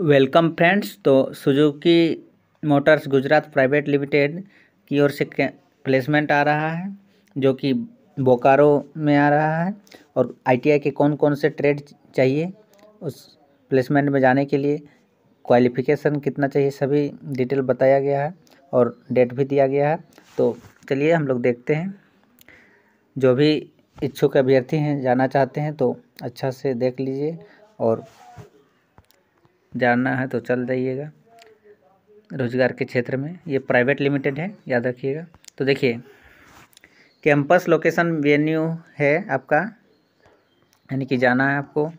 welcome friends तो Suzuki Motors Gujarat private limited की ओर से प्लेसमेंट आ रहा है जो कि बोकारो में आ रहा है और आईटीआई के कौन कौन से ट्रेड चाहिए उस प्लेसमेंट में जाने के लिए क्वालिफिकेशन कितना चाहिए सभी डिटेल बताया गया है और डेट भी दिया गया है तो चलिए हम लोग देखते हैं जो भी इच्छुक अभ्यर्थी हैं जाना चाहते हैं तो अच्छा से देख लीजिए और जानना है तो चल जाइएगा रोजगार के क्षेत्र में ये प्राइवेट लिमिटेड है याद रखिएगा तो देखिए कैंपस लोकेशन वेन्यू है आपका यानी कि जाना है आपको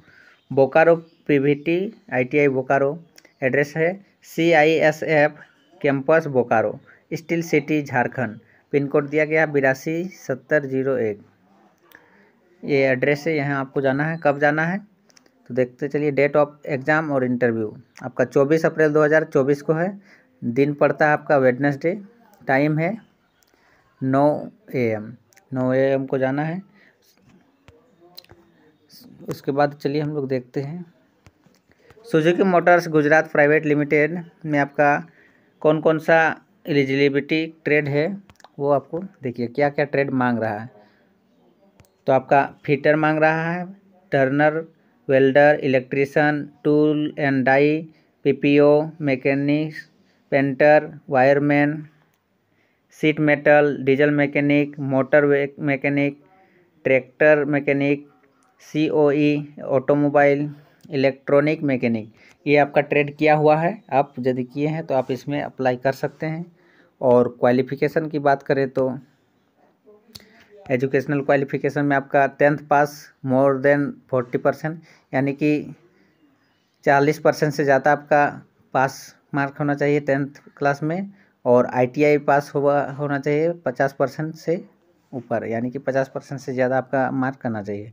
Bokaro PVT ITI Bokaro address है C I S F campus Bokaro steel city Jharkhand pin code दिया गया बिरासी सत्तर जीरो एक ये एड्रेस है यहाँ आपको जाना है कब जाना है तो देखते चलिए डेट ऑफ एग्ज़ाम और इंटरव्यू आपका 24 अप्रैल 2024 को है दिन पड़ता है आपका वेडनेसडे टाइम है 9 एम 9 एम को जाना है उसके बाद चलिए हम लोग देखते हैं Suzuki Motors Gujarat private limited में आपका कौन कौन सा एलिजिबिलिटी ट्रेड है वो आपको देखिए क्या क्या ट्रेड मांग रहा है तो आपका फीटर मांग रहा है turner welder electrician tool and die P P O mechanics painter wireman sheet metal diesel mechanic motor mechanic tractor mechanic C O E automobile electronic mechanic ये आपका ट्रेड किया हुआ है आप यदि किए हैं तो आप इसमें अप्लाई कर सकते हैं और क्वालिफ़िकेशन की बात करें तो एजुकेशनल क्वालिफिकेशन में आपका tenth pass more than forty percent यानी कि चालीस परसेंट से ज़्यादा आपका पास मार्क होना चाहिए टेंथ क्लास में और आईटीआई पास हुआ होना चाहिए पचास परसेंट से ऊपर यानी कि पचास परसेंट से ज़्यादा आपका मार्क करना चाहिए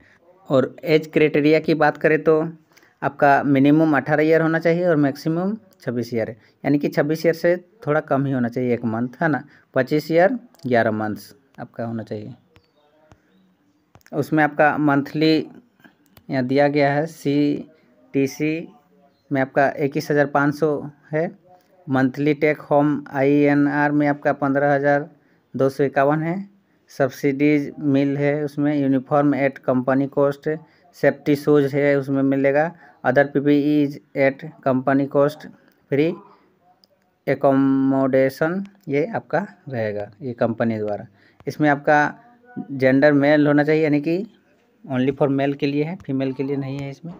और एज क्राइटेरिया की बात करें तो आपका मिनिमम अठारह ईयर होना चाहिए और मैक्सिमम छब्बीस ईयर यानी कि छब्बीस ईयर से थोड़ा कम ही होना चाहिए एक मंथ है ना पच्चीस ईयर ग्यारह मंथ्स आपका होना चाहिए उसमें आपका मंथली यहाँ दिया गया है सी टी सी में आपका इक्कीस हज़ार पाँच सौ है monthly take home I N R में आपका पंद्रह हज़ार दो सौ इक्यावन है सब्सिडीज मिल है उसमें uniform at company cost safety shoes है उसमें मिलेगा other is at company cost free accommodation ये आपका रहेगा ये कंपनी द्वारा इसमें आपका जेंडर मेल होना चाहिए यानी कि ओनली फॉर मेल के लिए है फीमेल के लिए नहीं है इसमें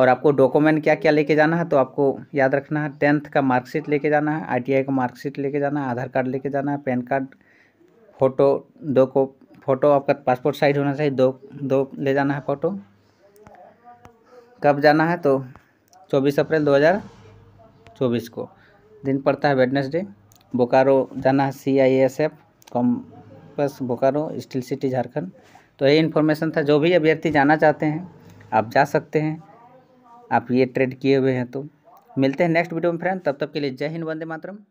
और आपको डॉक्यूमेंट क्या क्या लेके जाना है तो आपको याद रखना है टेंथ का मार्कशीट लेके जाना है आईटीआई का मार्कशीट लेके जाना है आधार कार्ड लेके जाना है पैन कार्ड फ़ोटो दो को फ़ोटो आपका पासपोर्ट साइज होना चाहिए दो दो ले जाना है फ़ोटो कब जाना है तो चौबीस अप्रैल चौबीस को दिन पड़ता है वेडनेसडे बोकारो जाना है C I S F campus Bokaro steel city Jharkhand तो ये इन्फॉर्मेशन था जो भी अभ्यर्थी जाना चाहते हैं आप जा सकते हैं आप ये ट्रेड किए हुए हैं तो मिलते हैं नेक्स्ट वीडियो में फ्रेंड तब तक के लिए जय हिंद वंदे मातरम